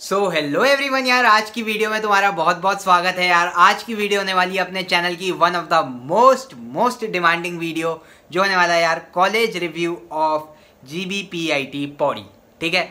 So hello everyone यार आज की वीडियो में तुम्हारा बहुत बहुत स्वागत है यार आज की वीडियो होने वाली है अपने चैनल की one of the most most demanding video जो होने वाला है यार college review of G B P I T Pauri ठीक है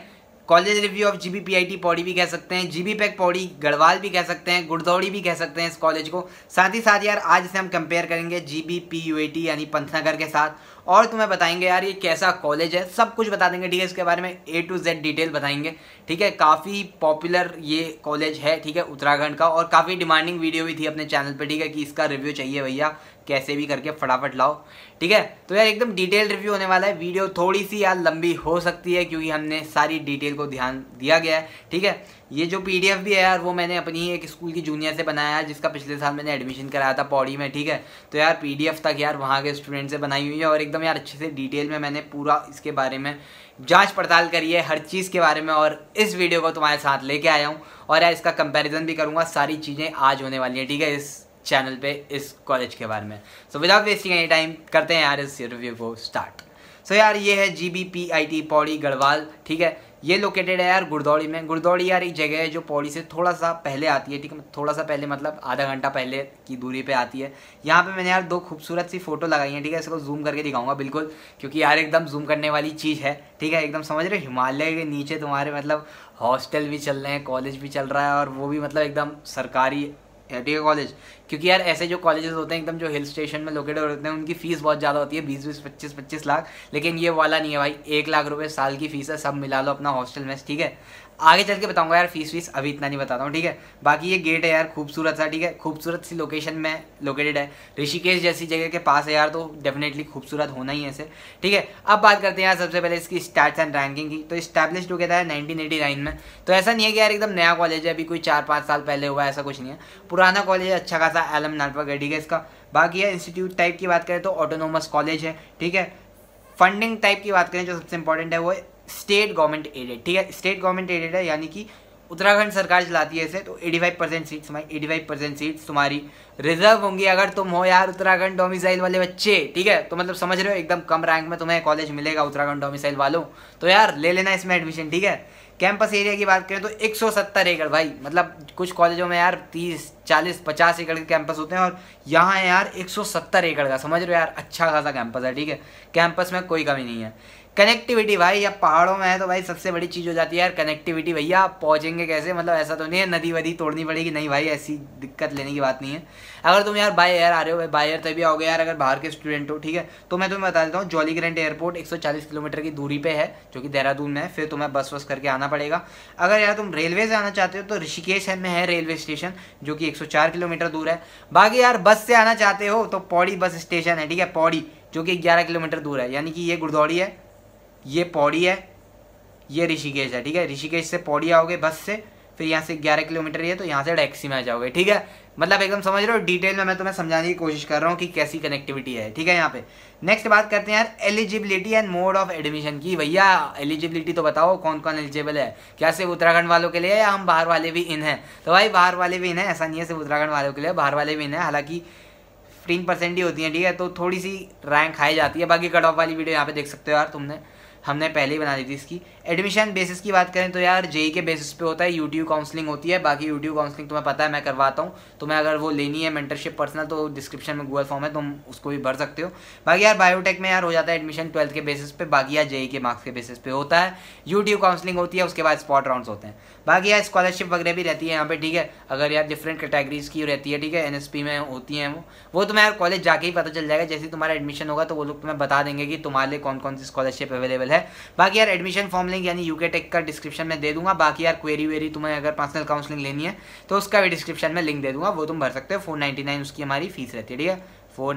college review of G B P I T Pauri भी कह सकते हैं जी बी पैक पौड़ी गढ़वाल भी कह सकते हैं गुड़दौड़ी भी कह सकते हैं इस कॉलेज को साथ ही साथ यार आज से हम कंपेयर करेंगे G B P U A T यानी पंथनगर के साथ और तुम्हें बताएंगे यार ये कैसा कॉलेज है सब कुछ बता देंगे ठीक है इसके बारे में ए टू जेड डिटेल बताएंगे ठीक है काफ़ी पॉपुलर ये कॉलेज है ठीक है उत्तराखंड का और काफ़ी डिमांडिंग वीडियो भी थी अपने चैनल पर ठीक है कि इसका रिव्यू चाहिए भैया कैसे भी करके फटाफट लाओ ठीक है तो यार एकदम डिटेल रिव्यू होने वाला है वीडियो थोड़ी सी यार लंबी हो सकती है क्योंकि हमने सारी डिटेल को ध्यान दिया गया है ठीक है ये जो पीडीएफ भी है यार वो मैंने अपनी ही एक स्कूल की जूनियर से बनाया है जिसका पिछले साल मैंने एडमिशन कराया था पौड़ी में ठीक है तो यार पी तक यार वहाँ के स्टूडेंट से बनाई हुई है और एकदम यार अच्छे से डिटेल में मैंने पूरा इसके बारे में जाँच पड़ताल करी है हर चीज़ के बारे में और इस वीडियो को तुम्हारे साथ लेके आया हूँ और यार इसका कंपेरिजन भी करूँगा सारी चीज़ें आज होने वाली हैं ठीक है इस चैनल पे इस कॉलेज के बारे में so without wasting any time करते हैं यार इस रिव्यू को स्टार्ट सो so यार ये है G B P I T Pauri Garhwal ठीक है ये लोकेटेड है यार गुड़दौड़ी में गुड़दौड़ी यार एक जगह है जो पौड़ी से थोड़ा सा पहले आती है ठीक है थोड़ा सा पहले मतलब आधा घंटा पहले की दूरी पे आती है यहाँ पे मैंने यार दो खूबसूरत सी फोटो लगाई है ठीक है इसको जूम करके दिखाऊंगा बिल्कुल क्योंकि यार एकदम जूम करने वाली चीज़ है ठीक है एकदम समझ रहे हिमालय के नीचे तुम्हारे मतलब हॉस्टल भी चल रहे हैं कॉलेज भी चल रहा है और वो भी मतलब एकदम सरकारी ठीक है कॉलेज क्योंकि यार ऐसे जो कॉलेजेस होते हैं एकदम जो हिल स्टेशन में लोकेटेड होते हैं उनकी फीस बहुत ज़्यादा होती है बीस बीस पच्चीस पच्चीस लाख लेकिन ये वाला नहीं है भाई एक लाख रुपये साल की फीस है सब मिला लो अपना हॉस्टल में ठीक है आगे चल के बताऊंगा यार फीस फीस अभी इतना नहीं बताता हूँ ठीक है बाकी ये गेट है यार खूबसूरत सा ठीक है खूबसूरत सी लोकेशन में लोकेटेड है ऋषिकेश जैसी जगह के पास है यार तो डेफिनेटली खूबसूरत होना ही है इसे ठीक है अब बात करते हैं यार सबसे पहले इसकी स्टैट्स एंड रैंकिंग की तो स्टैब्लिश हो गया था नाइनटीन में तो ऐसा नहीं है कि यार एकदम नया कॉलेज है अभी कोई चार पाँच साल पहले हुआ है ऐसा कुछ नहीं है पुराना कॉलेज अच्छा खासा एलम नाटवर्क है ठीक है इसका बाकी है इंस्टीट्यूट टाइप की बात करें तो ऑटोनोमस कॉलेज है ठीक है फंडिंग टाइप की बात करें जो सबसे इंपॉर्टेंट है वो स्टेट गवर्नमेंट एडेड ठीक है स्टेट गवर्नमेंट एडेड है यानी कि उत्तराखंड सरकार चलाती है इसे तो 85 परसेंट सीट्स तुम्हारी 85 परसेंट सीट्स तुम्हारी रिजर्व होंगी अगर तुम हो यार उत्तराखंड डोमिसाइल वाले बच्चे ठीक है तो मतलब समझ रहे हो एकदम कम रैंक में तुम्हें कॉलेज मिलेगा उत्तराखंड डोमिसाइल वालों तो यार ले लेना इसमें एडमिशन ठीक है कैंपस एरिया की बात करें तो 170 एकड़ भाई मतलब कुछ कॉलेजों में यार 30 40 50 एकड़ के कैंपस होते हैं और यहाँ है यार 170 एकड़ का समझ रहे हो यार अच्छा खासा कैंपस है ठीक है कैंपस में कोई कमी नहीं है कनेक्टिविटी भाई अब पहाड़ों में है तो भाई सबसे बड़ी चीज़ हो जाती है यार कनेक्टिविटी भैया आप पहुँचेंगे कैसे मतलब ऐसा तो नहीं है नदी वदी तोड़नी पड़ेगी नहीं भाई ऐसी दिक्कत लेने की बात नहीं है अगर तुम यार बाय एयर आ रहे हो भाई बाय एयर तभी आओगे यार अगर बाहर के स्टूडेंट हो ठीक है तो मैं तुम्हें बता देता हूँ जॉली ग्रैंड एयरपोर्ट एक किलोमीटर की दूरी पर है जो कि देहरादून में है फिर तुम्हें बस वस करके आना पड़ेगा अगर यार तुम रेलवे से आना चाहते हो तो ऋषिकेश में है रेलवे स्टेशन जो कि एक किलोमीटर दूर है बाकी यार बस से आना चाहते हो तो पौड़ी बस स्टेशन है ठीक है पौड़ी जो कि 11 किलोमीटर दूर है यानी कि ये गुड़दौड़ी है ये पौड़ी है ये ऋषिकेश है ठीक है ऋषिकेश से पौड़ी आओगे बस से फिर यहाँ से ग्यारह किलोमीटर ये तो यहाँ से टैक्सी में आ जाओगे ठीक है मतलब एकदम समझ रहे हो डिटेल में मैं तुम्हें समझाने की कोशिश कर रहा हूँ कि कैसी कनेक्टिविटी है ठीक है यहाँ पे नेक्स्ट बात करते हैं यार eligibility and mode of admission की भैया एलिजिबिलिटी तो बताओ कौन कौन एलिजिबल है क्या सिर्फ उत्तराखंड वालों के लिए या हम बाहर वाले भी इन हैं तो भाई बाहर वाले भी इन है ऐसा नहीं है सिर्फ उत्तराखंड वालों के लिए बाहर वाले भी इन है हालांकि फिफ्टीन परसेंट ही होती है ठीक है तो थोड़ी सी रैंक हाई जाती है बाकी कट ऑफ वाली वीडियो यहाँ पे देख सकते हो यार तुमने हमने पहले ही बना दी थी इसकी एडमिशन बेसिस की बात करें तो यार जेई e के बेसिस पे होता है यूट्यूब काउंसलिंग होती है बाकी यूट्यूब काउंसलिंग तुम्हें पता है मैं करवाता हूँ तुम्हें अगर वो लेनी है मेंटरशिप पर्सनल तो डिस्क्रिप्शन में गूगल फॉर्म है तुम उसको भी भर सकते हो बाकी यार बायोटेक में यार हो जाता है एडमिशन ट्वेल्थ के बेसिस पे बाकी यार जेई e के मार्क्स के बेसिस पे होता है यूट्यूब काउंसलिंग होती है उसके बाद स्पॉट राउंड होते हैं बाकी यार स्कॉलरशिप वगैरह भी रहती है यहाँ पे ठीक है अगर यार डिफरेंट कैटेगरीज की रहती है ठीक है एनएसपी में होती हैं वो वो तुम्हें यार कॉलेज जाके ही पता चल जाएगा जैसे तुम्हारा एडमिशन होगा तो वो लोग तुम्हें बता देंगे कि तुम्हारे लिए कौन कौन सी स्कॉलरशिप अवेलेबल है है बाकी यार एडमिशन फॉर्म लिंक यानी यूके टेक का डिस्क्रिप्शन में दे दूंगा बाकी यार क्वेरी वेरी तुम्हें अगर पर्सनल काउंसलिंग लेनी है तो उसका भी डिस्क्रिप्शन में लिंक दे दूंगा वो तुम भर सकते हो फोर उसकी हमारी फीस रहती है ठीक है फोर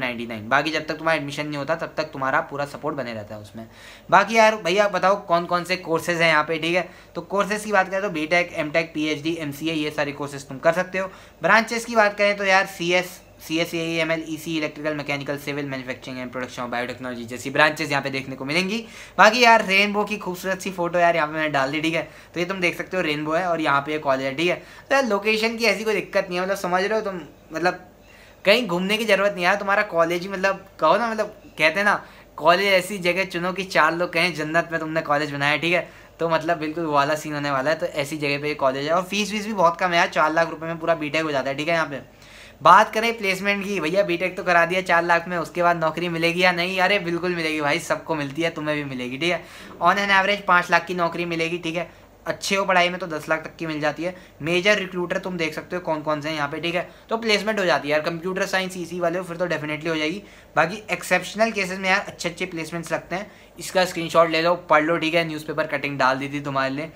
बाकी जब तक तुम्हारा एडमिशन नहीं होता तब तक तुम्हारा पूरा सपोर्ट बने रहता है उसमें बाकी यार भैया बताओ कौन कौन से कोर्सेज हैं यहाँ पे ठीक है तो कोर्सेज की बात करें तो बी टेक एम टेक ये सारे कोर्सेज तुम कर सकते हो ब्रांचेस की बात करें तो यार C C S I M L E C electrical mechanical civil manufacturing and production of biotechnology जैसी ब्रांचेस यहाँ पे देखने को मिलेंगी बाकी यार रेनबो की खूबसूरत सी फोटो यार यहाँ पे मैंने डाल दी ठीक है तो ये तुम देख सकते हो रेनबो है और यहाँ पे कॉलेज है ठीक है तो यार लोकेशन की ऐसी कोई दिक्कत नहीं है मतलब समझ रहे हो तुम मतलब कहीं घूमने की ज़रूरत नहीं है तुम्हारा कॉलेज ही मतलब कहो ना मतलब कहते हैं ना कॉलेज ऐसी जगह चुनो कि चार लोग कहें जन्नत में तुमने कॉलेज बनाया ठीक है तो मतलब बिल्कुल वाला सीन होने वाला है तो ऐसी जगह पे ये कॉलेज है और फीस वीस भी बहुत कम है यार चार लाख रुपए में पूरा बीटेक हो जाता है ठीक है यहाँ पे बात करें प्लेसमेंट की भैया बीटेक तो करा दिया चार लाख में उसके बाद नौकरी मिलेगी या नहीं अरे बिल्कुल मिलेगी भाई सबको मिलती है तुम्हें भी मिलेगी ठीक है ऑन एन एवरेज पाँच लाख की नौकरी मिलेगी ठीक है अच्छे हो पढ़ाई में तो दस लाख तक की मिल जाती है मेजर रिक्रूटर तुम देख सकते हो कौन कौन से हैं यहाँ पे ठीक है तो प्लेसमेंट हो जाती है यार कंप्यूटर साइंस इसी वाले हो फिर तो डेफिनेटली हो जाएगी बाकी एक्सेप्शनल केसेस में यार अच्छे अच्छे प्लेसमेंट्स लगते हैं इसका स्क्रीनशॉट ले लो पढ़ लो ठीक है न्यूज़पेपर कटिंग डाल दी थी तुम्हारे लिए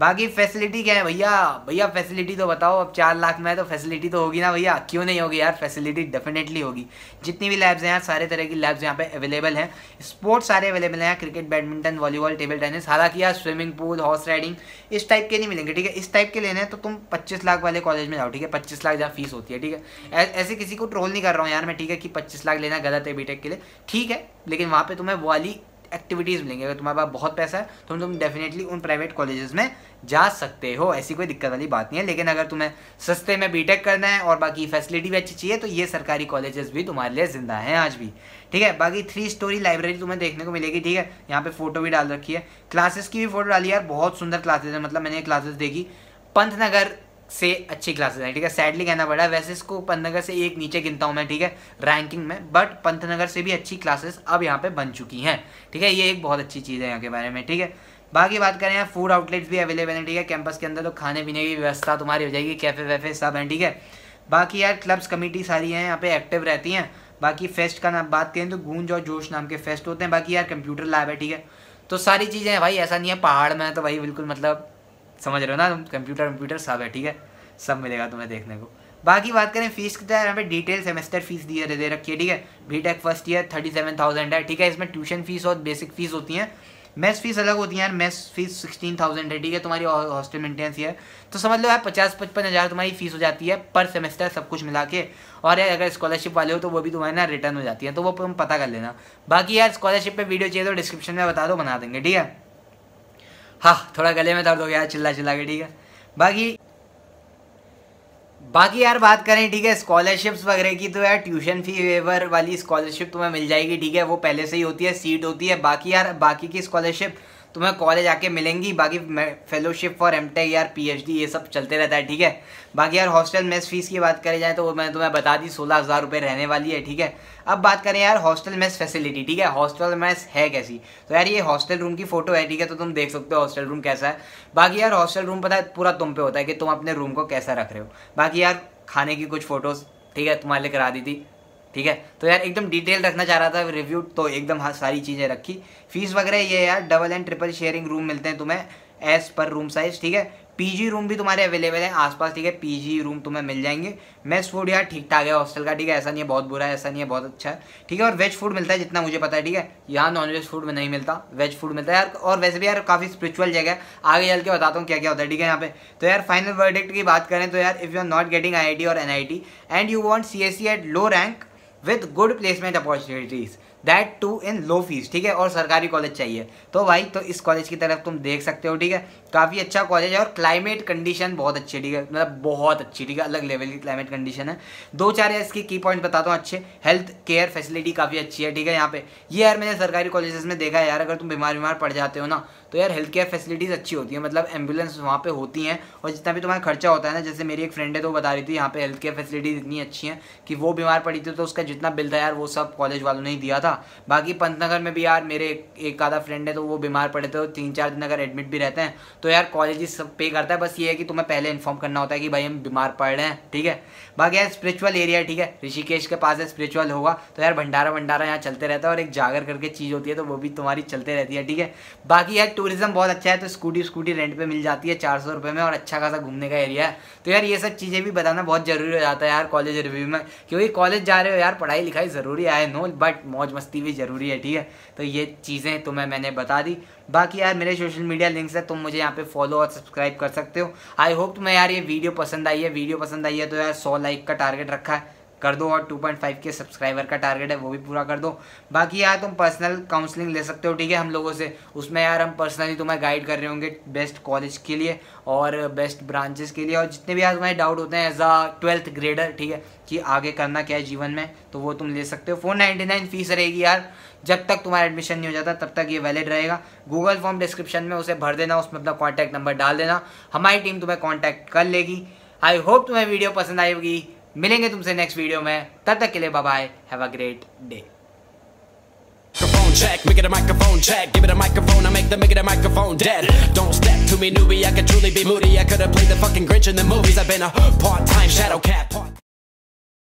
बाकी फैसिलिटी क्या है भैया भैया फैसिलिटी तो बताओ अब चार लाख में है तो फैसिलिटी तो होगी ना भैया क्यों नहीं होगी यार फैसिलिटी डेफिनेटली होगी जितनी भी लैब्स हैं यार सारे तरह की लैब्स यहाँ पे अवेलेबल हैं स्पोर्ट्स सारे अवेलेबल हैं cricket badminton volleyball table tennis हालांकि यार स्विमिंग पूल हॉर्स राइडिंग इस टाइप के नहीं मिलेंगे ठीक है इस टाइप के लेने हैं तो तुम पच्चीस लाख वाले कॉलेज में जाओ ठीक है पच्चीस लाख जहाँ फीस होती है ठीक है ऐसे किसी को ट्रोल नहीं कर रहा हूँ यार मैं ठीक है कि पच्चीस लाख लेना गलत है बी के लिए ठीक है लेकिन वहाँ पर तुम्हें वाली एक्टिविटीज़ मिलेंगी अगर तुम्हारे पास बहुत पैसा है तो तुम डेफिनेटली उन प्राइवेट कॉलेजेस में जा सकते हो ऐसी कोई दिक्कत वाली बात नहीं है लेकिन अगर तुम्हें सस्ते में बी करना है और बाकी फैसिलिटी भी अच्छी चाहिए तो ये सरकारी कॉलेजेस भी तुम्हारे लिए जिंदा हैं आज भी ठीक है बाकी थ्री स्टोरी लाइब्रेरी तुम्हें देखने को मिलेगी ठीक है यहाँ पे फोटो भी डाल रखी है क्लासेस की भी फोटो डाली यार बहुत सुंदर क्लासेस है मतलब मैंने क्लासेस देखी पंथनगर से अच्छी क्लासेस हैं ठीक है सैडली कहना पड़ा वैसे इसको पंतनगर से एक नीचे गिनता हूँ मैं ठीक है रैंकिंग में बट पंतनगर से भी अच्छी क्लासेस अब यहाँ पे बन चुकी हैं ठीक है ये एक बहुत अच्छी चीज़ है यहाँ के बारे में ठीक है बाकी बात करें यहाँ फूड आउटलेट्स भी अवेलेबल हैं ठीक है कैंपस के अंदर तो खाने पीने की व्यवस्था तुम्हारी हो जाएगी कैफ़े वैफे सब हैं ठीक है बाकी यार क्लब्स कमेटी सारी हैं यहाँ पे एक्टिव रहती हैं बाकी फेस्ट का नाम बात करें तो गूंज और जोश नाम के फेस्ट होते हैं बाकी यार कंप्यूटर लैब है ठीक है तो सारी चीज़ें हैं भाई ऐसा नहीं है पहाड़ में तो भाई बिल्कुल मतलब समझ रहे हो ना तुम कंप्यूटर कंप्यूटर सब है ठीक है सब मिलेगा तुम्हें देखने को बाकी बात करें फीस की तो यहाँ पे डिटेल सेमेस्टर फीस दिए दे रखी है ठीक है B tech first year thirty seven thousand है ठीक है इसमें ट्यूशन फीस और बेसिक फीस होती हैं मैथ्स फीस अलग होती है यार मैथ्स फीस सिक्सटीन थाउजेंड है ठीक है तुम्हारी हॉस्टल मेंटेनेंस है तो समझ लो यार पचास पचपन हज़ार तुम्हारी फीस हो जाती है पर सेमेस्टर सब कुछ मिला के और यार अगर स्कॉलरशिप वाले हो तो वो भी तुम्हारी ना रिटर्न हो जाती है तो वो तुम पता कर लेना बाकी यार स्कॉलरशिप पर वीडियो चाहिए तो डिस्क्रिप्शन में बता दो बना देंगे ठीक है हाँ थोड़ा गले में दर्द हो गया चिल्ला चिल्ला के ठीक है बाकी बाकी यार बात करें ठीक है स्कॉलरशिप्स वगैरह की तो यार ट्यूशन फी वेवर वाली स्कॉलरशिप तुम्हें मिल जाएगी ठीक है वो पहले से ही होती है सीट होती है बाकी यार बाकी की स्कॉलरशिप तुम्हें कॉलेज आके मिलेंगी बाकी फेलोशिप फॉर एम टेक यार पी ये सब चलते रहता है ठीक है बाकी यार हॉस्टल मेस फीस की बात करें जाए तो वो मैंने तुम्हें बता दी सोलह हज़ार रुपये रहने वाली है ठीक है अब बात करें यार हॉस्टल मेस फैसिलिटी ठीक है हॉस्टल मेस है कैसी तो यार ये हॉस्टल रूम की फोटो है ठीक है तो तुम देख सकते हो हॉस्टल रूम कैसा है बाकी यार हॉस्टल रूम पता है पूरा तुम पे होता है कि तुम अपने रूम को कैसा रख रहे हो बाकी यार खाने की कुछ फ़ोटोज़ ठीक है तुम्हारे लिए करा दी थी ठीक है तो यार एकदम डिटेल रखना चाह रहा था रिव्यू तो एकदम हाँ सारी चीज़ें रखी फीस वगैरह ये यार double and triple sharing room मिलते हैं तुम्हें एस पर रूम साइज ठीक है पीजी रूम भी तुम्हारे अवेलेबल है आसपास ठीक है पीजी रूम तुम्हें मिल जाएंगे मेस फूड यार ठीक ठाक है हॉस्टल का ठीक है ऐसा नहीं है बहुत बुरा है ऐसा नहीं है बहुत अच्छा है ठीक है और वेज फूड मिलता है जितना मुझे पता है ठीक है यहाँ नॉन वेज फूड में नहीं मिलता वेज फूड मिलता है यार और वैसे भी यार काफ़ी स्परिचुअल जगह है आगे चल के बताता हूँ क्या क्या होता है ठीक है यहाँ पे तो यार फाइनल वर्डिक्ट की बात करें तो यार if you are not getting I और N and you want seat low rank with good placement opportunities that too in low fees ठीक है और सरकारी कॉलेज चाहिए तो भाई तो इस कॉलेज की तरफ तुम देख सकते हो ठीक है काफ़ी अच्छा कॉलेज है और क्लाइमेट कंडीशन बहुत अच्छी है ठीक है मतलब बहुत अच्छी ठीक है अलग लेवल की क्लाइमेट कंडीशन है दो चार यार इसके की पॉइंट बताता हूँ अच्छे हेल्थ केयर फैसिलिटी काफ़ी अच्छी है ठीक है यहाँ पे ये यार मैंने सरकारी कॉलेजेस में देखा है यार अगर तुम बीमार बीमार पड़ जाते हो ना तो यार हेल्थ केयर फैसिलिटीज़ अच्छी होती है मतलब एम्बुलेंस वहाँ पर होती हैं और जितना भी तुम्हारा खर्चा होता है ना जैसे मेरी एक फ्रेंड है तो बता रही थी यहाँ पर हेल्थ केयर फैसिलिटीज़ इतनी अच्छी हैं कि वो बीमार पड़ी थी तो उसका जितना बिल था यार वो सब कॉलेज वालों ने ही दिया था बाकी पंतनगर में भी यार मेरे एक आधा फ्रेंड है तो वो बीमार पड़े थे तीन चार दिन अगर एडमिट भी रहते हैं तो यार कॉलेज सब पे करता है बस ये है कि तुम्हें पहले इन्फॉर्म करना होता है कि भाई हम बीमार पड़ रहे हैं ठीक है बाकी यार स्पिरिचुअल एरिया ठीक है ऋषिकेश के पास है स्पिरिचुअल होगा तो यार भंडारा भंडारा यहाँ चलते रहता है और एक जागर करके चीज़ होती है तो वो भी तुम्हारी चलते रहती है ठीक है बाकी यार टूरिज्म बहुत अच्छा है तो स्कूटी स्कूटी रेंट पे मिल जाती है चार सौ रुपये में और अच्छा खासा घूमने का एरिया है तो यार ये सब चीज़ें भी बताना बहुत जरूरी हो जाता है यार कॉलेज रिव्यू में क्योंकि कॉलेज जा रहे हो यार पढ़ाई लिखाई ज़रूरी है नो बट मौज मस्ती भी ज़रूरी है ठीक है तो ये चीज़ें तो मैं मैंने बता दी बाकी यार मेरे सोशल मीडिया लिंक्स है तुम मुझे यहाँ पे फॉलो और सब्सक्राइब कर सकते हो आई होप तुम्हें यार ये वीडियो पसंद आई है वीडियो पसंद आई है तो यार सौ लाइक का टारगेट रखा है कर दो और 2.5 के सब्सक्राइबर का टारगेट है वो भी पूरा कर दो बाकी यार तुम पर्सनल काउंसलिंग ले सकते हो ठीक है हम लोगों से उसमें यार हम पर्सनली तुम्हें गाइड कर रहे होंगे बेस्ट कॉलेज के लिए और बेस्ट ब्रांचेस के लिए और जितने भी यार तुम्हारे डाउट होते हैं एज अ ट्वेल्थ ग्रेडर ठीक है कि आगे करना क्या है जीवन में तो वो तुम ले सकते हो फोर नाइन्टी नाइन फीस रहेगी यार जब तक तुम्हारा एडमिशन नहीं हो जाता तब तक ये वैलिड रहेगा गूगल फॉर्म डिस्क्रिप्शन में उसे भर देना उसमें अपना कॉन्टैक्ट नंबर डाल देना हमारी टीम तुम्हें कॉन्टैक्ट कर लेगी आई होप तुम्हें वीडियो पसंद आएगी मिलेंगे तुमसे नेक्स्ट वीडियो में तब तक के लिए bye bye have a great day check, make it a microphone check. Give it a microphone, I make the make it a microphone dead. Don't step to me, newbie. I could truly be moody. I could have played the fucking Grinch in the movies. I've been a part-time shadow cat. Part